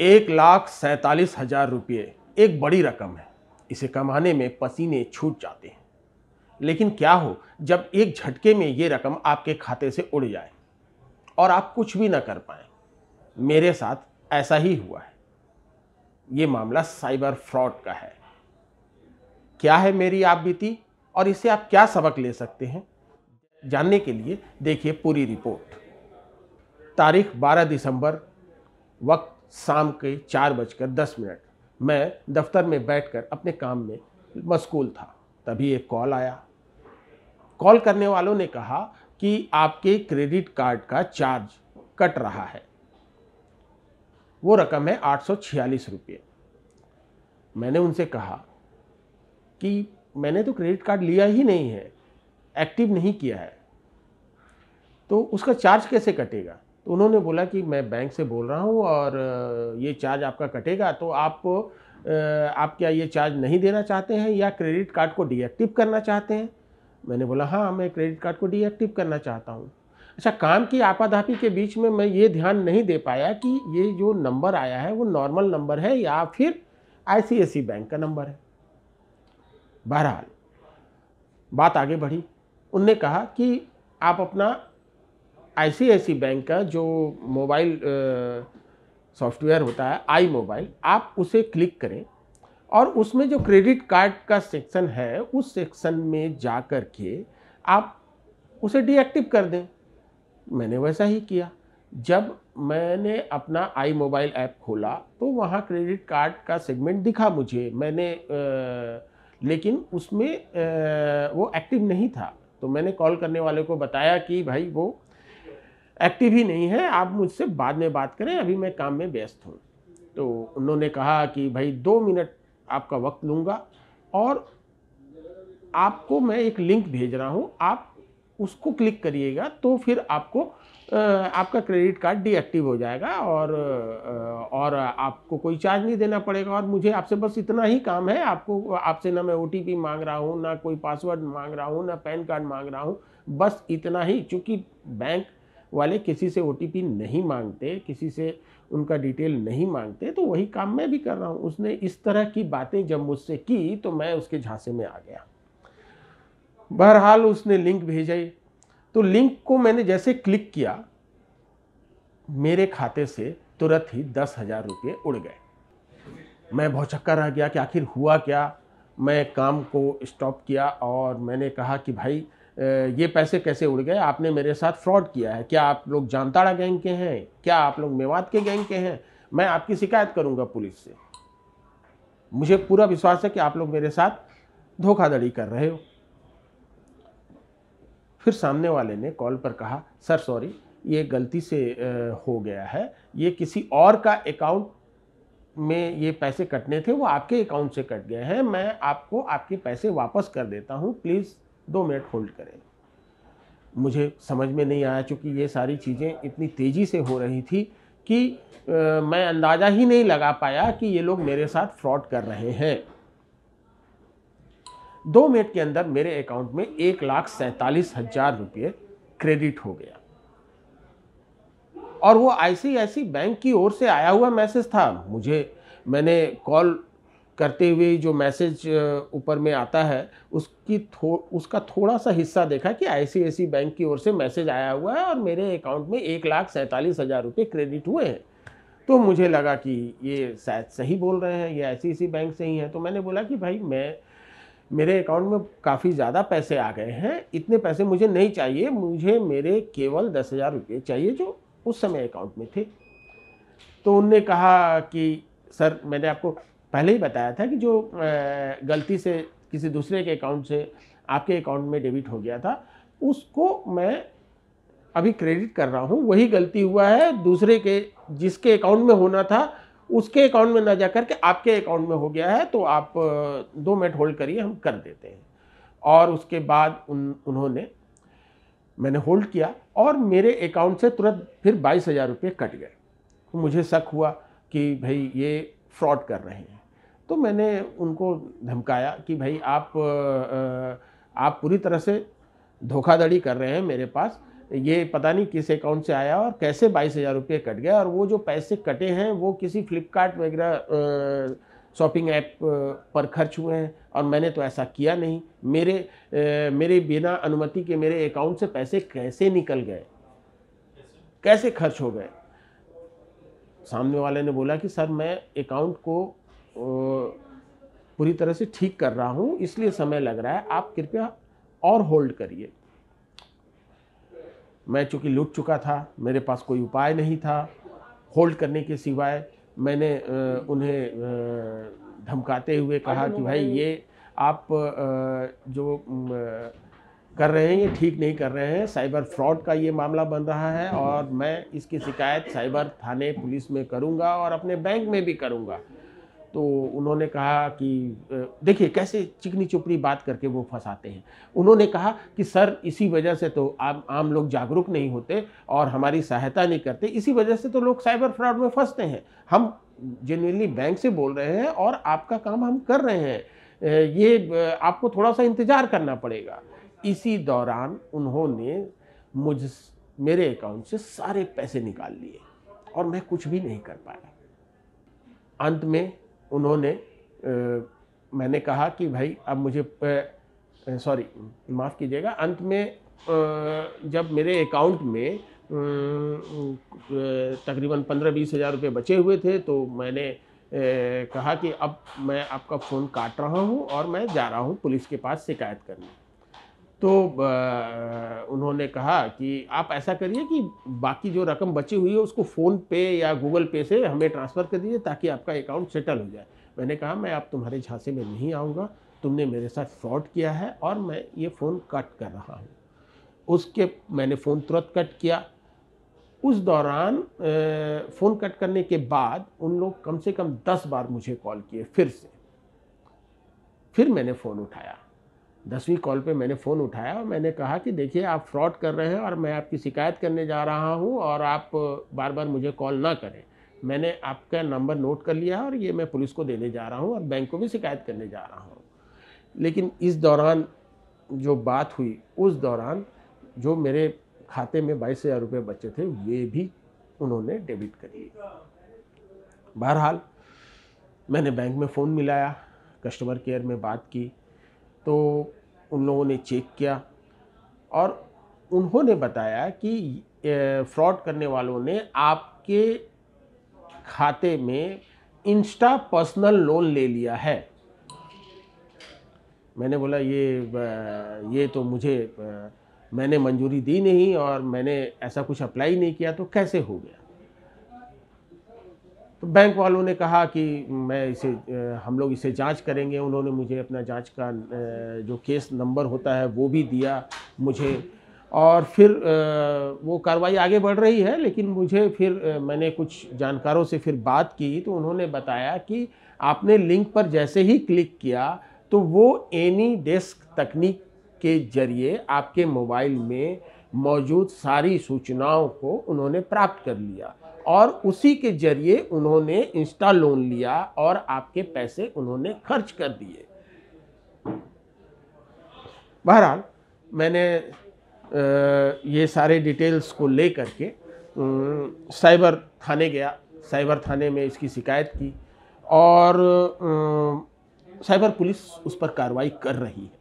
एक लाख सैंतालीस हजार रुपये एक बड़ी रकम है इसे कमाने में पसीने छूट जाते हैं लेकिन क्या हो जब एक झटके में ये रकम आपके खाते से उड़ जाए और आप कुछ भी ना कर पाए मेरे साथ ऐसा ही हुआ है ये मामला साइबर फ्रॉड का है क्या है मेरी आप बीती और इसे आप क्या सबक ले सकते हैं जानने के लिए देखिए पूरी रिपोर्ट तारीख 12 दिसंबर वक्त शाम के चार बजकर दस मिनट मैं दफ्तर में बैठकर अपने काम में मशगूल था तभी एक कॉल आया कॉल करने वालों ने कहा कि आपके क्रेडिट कार्ड का चार्ज कट रहा है वो रकम है आठ सौ छियालीस रुपये मैंने उनसे कहा कि मैंने तो क्रेडिट कार्ड लिया ही नहीं है एक्टिव नहीं किया है तो उसका चार्ज कैसे कटेगा तो उन्होंने बोला कि मैं बैंक से बोल रहा हूँ और ये चार्ज आपका कटेगा तो आप आप क्या ये चार्ज नहीं देना चाहते हैं या क्रेडिट कार्ड को डीएक्टिव करना चाहते हैं मैंने बोला हाँ मैं क्रेडिट कार्ड को डीएक्टिव करना चाहता हूँ अच्छा काम की आपाधापी के बीच में मैं ये ध्यान नहीं दे पाया कि ये जो नंबर आया है वो नॉर्मल नंबर है या फिर आई बैंक का नंबर है बहरहाल बात आगे बढ़ी उनने कहा कि आप अपना ऐसी ऐसी बैंक का जो मोबाइल सॉफ्टवेयर uh, होता है आई मोबाइल आप उसे क्लिक करें और उसमें जो क्रेडिट कार्ड का सेक्शन है उस सेक्शन में जा कर के आप उसे डीएक्टिव कर दें मैंने वैसा ही किया जब मैंने अपना आई मोबाइल ऐप खोला तो वहाँ क्रेडिट कार्ड का सेगमेंट दिखा मुझे मैंने आ, uh, लेकिन उसमें आ, uh, वो एक्टिव नहीं था तो मैंने कॉल करने वाले को बताया कि भाई वो एक्टिव ही नहीं है आप मुझसे बाद में बात करें अभी मैं काम में व्यस्त हूँ तो उन्होंने कहा कि भाई दो मिनट आपका वक्त लूँगा और आपको मैं एक लिंक भेज रहा हूँ आप उसको क्लिक करिएगा तो फिर आपको आपका क्रेडिट कार्ड डीएक्टिव हो जाएगा और और आपको कोई चार्ज नहीं देना पड़ेगा और मुझे आपसे बस इतना ही काम है आपको आपसे ना मैं ओ मांग रहा हूँ ना कोई पासवर्ड मांग रहा हूँ ना पैन कार्ड मांग रहा हूँ बस इतना ही चूँकि बैंक वाले किसी से ओ नहीं मांगते किसी से उनका डिटेल नहीं मांगते तो वही काम मैं भी कर रहा हूँ उसने इस तरह की बातें जब मुझसे की तो मैं उसके झांसे में आ गया बहरहाल उसने लिंक भेजे तो लिंक को मैंने जैसे क्लिक किया मेरे खाते से तुरंत ही दस हज़ार रुपये उड़ गए मैं बहुत चक्कर रह गया कि आखिर हुआ क्या मैं काम को स्टॉप किया और मैंने कहा कि भाई ये पैसे कैसे उड़ गए आपने मेरे साथ फ्रॉड किया है क्या आप लोग जानताड़ा गैंग के हैं क्या आप लोग मेवात के गैंग के हैं मैं आपकी शिकायत करूंगा पुलिस से मुझे पूरा विश्वास है कि आप लोग मेरे साथ धोखाधड़ी कर रहे हो फिर सामने वाले ने कॉल पर कहा सर सॉरी ये गलती से हो गया है ये किसी और का अकाउंट में ये पैसे कटने थे वो आपके अकाउंट से कट गए हैं मैं आपको आपके पैसे वापस कर देता हूँ प्लीज़ दो मिनट होल्ड करें मुझे समझ में नहीं आया चूँकि ये सारी चीज़ें इतनी तेज़ी से हो रही थी कि आ, मैं अंदाज़ा ही नहीं लगा पाया कि ये लोग मेरे साथ फ्रॉड कर रहे हैं दो मिनट के अंदर मेरे अकाउंट में एक लाख सैंतालीस हज़ार रुपये क्रेडिट हो गया और वो आईसीआईसी बैंक की ओर से आया हुआ मैसेज था मुझे मैंने कॉल करते हुए जो मैसेज ऊपर में आता है उसकी थो उसका थोड़ा सा हिस्सा देखा कि आई बैंक की ओर से मैसेज आया हुआ है और मेरे अकाउंट में एक लाख सैंतालीस हज़ार रुपये क्रेडिट हुए हैं तो मुझे लगा कि ये शायद सही बोल रहे हैं ये आई बैंक से ही है तो मैंने बोला कि भाई मैं मेरे अकाउंट में काफ़ी ज़्यादा पैसे आ गए हैं इतने पैसे मुझे नहीं चाहिए मुझे मेरे केवल दस हज़ार रुपये चाहिए जो उस समय अकाउंट में थे तो उनने कहा कि सर मैंने आपको पहले ही बताया था कि जो गलती से किसी दूसरे के अकाउंट से आपके अकाउंट में डेबिट हो गया था उसको मैं अभी क्रेडिट कर रहा हूँ वही गलती हुआ है दूसरे के जिसके अकाउंट में होना था उसके अकाउंट में ना जा कर के आपके अकाउंट में हो गया है तो आप दो मिनट होल्ड करिए हम कर देते हैं और उसके बाद उन उन्होंने मैंने होल्ड किया और मेरे अकाउंट से तुरंत फिर बाईस हज़ार रुपये कट गए तो मुझे शक हुआ कि भाई ये फ्रॉड कर रहे हैं तो मैंने उनको धमकाया कि भाई आप आप पूरी तरह से धोखाधड़ी कर रहे हैं मेरे पास ये पता नहीं किस अकाउंट से आया और कैसे बाईस हज़ार रुपये कट गया और वो जो पैसे कटे हैं वो किसी फ्लिपकार्ट वगैरह शॉपिंग ऐप पर खर्च हुए हैं और मैंने तो ऐसा किया नहीं मेरे आ, मेरे बिना अनुमति के मेरे अकाउंट से पैसे कैसे निकल गए कैसे खर्च हो गए सामने वाले ने बोला कि सर मैं अकाउंट को पूरी तरह से ठीक कर रहा हूँ इसलिए समय लग रहा है आप कृपया और होल्ड करिए मैं चूंकि लुट चुका था मेरे पास कोई उपाय नहीं था होल्ड करने के सिवाय मैंने उन्हें धमकाते हुए कहा कि भाई ये आप जो कर रहे हैं ये ठीक नहीं कर रहे हैं साइबर फ्रॉड का ये मामला बन रहा है और मैं इसकी शिकायत साइबर थाने पुलिस में करूँगा और अपने बैंक में भी करूँगा तो उन्होंने कहा कि देखिए कैसे चिकनी चुपड़ी बात करके वो फंसाते हैं उन्होंने कहा कि सर इसी वजह से तो आम आम लोग जागरूक नहीं होते और हमारी सहायता नहीं करते इसी वजह से तो लोग साइबर फ्रॉड में फंसते हैं हम जेनुअनली बैंक से बोल रहे हैं और आपका काम हम कर रहे हैं ये आपको थोड़ा सा इंतज़ार करना पड़ेगा इसी दौरान उन्होंने मुझ मेरे अकाउंट से सारे पैसे निकाल लिए और मैं कुछ भी नहीं कर पाया अंत में उन्होंने मैंने कहा कि भाई अब मुझे सॉरी माफ़ कीजिएगा अंत में जब मेरे अकाउंट में तकरीबन पंद्रह बीस हज़ार रुपये बचे हुए थे तो मैंने कहा कि अब मैं आपका फ़ोन काट रहा हूँ और मैं जा रहा हूँ पुलिस के पास शिकायत करने तो उन्होंने कहा कि आप ऐसा करिए कि बाकी जो रकम बची हुई है उसको फ़ोन पे या गूगल पे से हमें ट्रांसफ़र कर दीजिए ताकि आपका अकाउंट सेटल हो जाए मैंने कहा मैं आप तुम्हारे झांसे में नहीं आऊँगा तुमने मेरे साथ फ्रॉड किया है और मैं ये फ़ोन कट कर रहा हूँ उसके मैंने फ़ोन तुरंत कट किया उस दौरान फ़ोन कट करने के बाद उन लोग कम से कम दस बार मुझे कॉल किए फिर से फिर मैंने फ़ोन उठाया दसवीं कॉल पे मैंने फ़ोन उठाया और मैंने कहा कि देखिए आप फ्रॉड कर रहे हैं और मैं आपकी शिकायत करने जा रहा हूँ और आप बार बार मुझे कॉल ना करें मैंने आपका नंबर नोट कर लिया और ये मैं पुलिस को देने जा रहा हूँ और बैंक को भी शिकायत करने जा रहा हूँ लेकिन इस दौरान जो बात हुई उस दौरान जो मेरे खाते में बाईस हज़ार रुपये बचे थे वे भी उन्होंने डेबिट करिए बहरहाल मैंने बैंक में फ़ोन मिलाया कस्टमर केयर में बात की तो उन लोगों ने चेक किया और उन्होंने बताया कि फ्रॉड करने वालों ने आपके खाते में इंस्टा पर्सनल लोन ले लिया है मैंने बोला ये ये तो मुझे मैंने मंजूरी दी नहीं और मैंने ऐसा कुछ अप्लाई नहीं किया तो कैसे हो गया तो बैंक वालों ने कहा कि मैं इसे हम लोग इसे जांच करेंगे उन्होंने मुझे अपना जांच का जो केस नंबर होता है वो भी दिया मुझे और फिर वो कार्रवाई आगे बढ़ रही है लेकिन मुझे फिर मैंने कुछ जानकारों से फिर बात की तो उन्होंने बताया कि आपने लिंक पर जैसे ही क्लिक किया तो वो एनी डेस्क तकनीक के जरिए आपके मोबाइल में मौजूद सारी सूचनाओं को उन्होंने प्राप्त कर लिया और उसी के जरिए उन्होंने इंस्टा लोन लिया और आपके पैसे उन्होंने खर्च कर दिए बहरहाल मैंने ये सारे डिटेल्स को ले करके साइबर थाने गया साइबर थाने में इसकी शिकायत की और साइबर पुलिस उस पर कार्रवाई कर रही है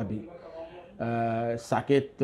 अभी आ, साकेत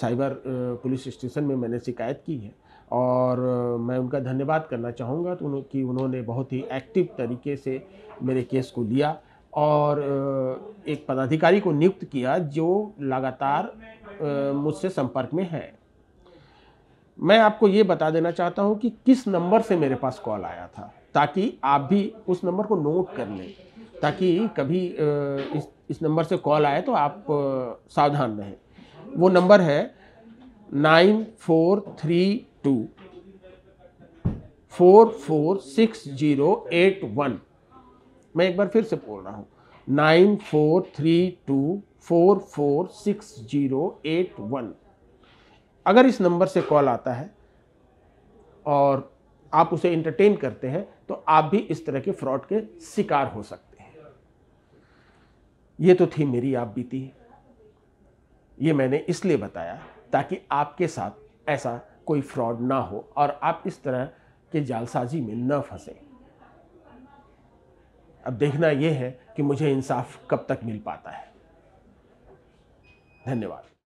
साइबर पुलिस स्टेशन में मैंने शिकायत की है और मैं उनका धन्यवाद करना चाहूँगा तो कि उन्होंने बहुत ही एक्टिव तरीके से मेरे केस को लिया और एक पदाधिकारी को नियुक्त किया जो लगातार मुझसे संपर्क में है मैं आपको ये बता देना चाहता हूँ कि किस नंबर से मेरे पास कॉल आया था ताकि आप भी उस नंबर को नोट कर लें ताकि कभी इस इस नंबर से कॉल आए तो आप सावधान रहें वो नंबर है nine four three two four four six zero eight one मैं एक बार फिर से बोल रहा हूँ nine four three two four four six zero eight one अगर इस नंबर से कॉल आता है और आप उसे इंटरटेन करते हैं तो आप भी इस तरह के फ्रॉड के शिकार हो सकते हैं ये तो थी मेरी आप बीती ये मैंने इसलिए बताया ताकि आपके साथ ऐसा कोई फ्रॉड ना हो और आप इस तरह के जालसाजी में न फंसे अब देखना यह है कि मुझे इंसाफ कब तक मिल पाता है धन्यवाद